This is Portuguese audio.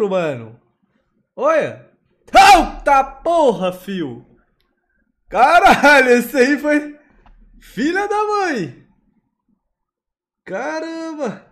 lucro, mano. Olha. Eita porra, fio. Caralho, esse aí foi... Filha da mãe. Caramba.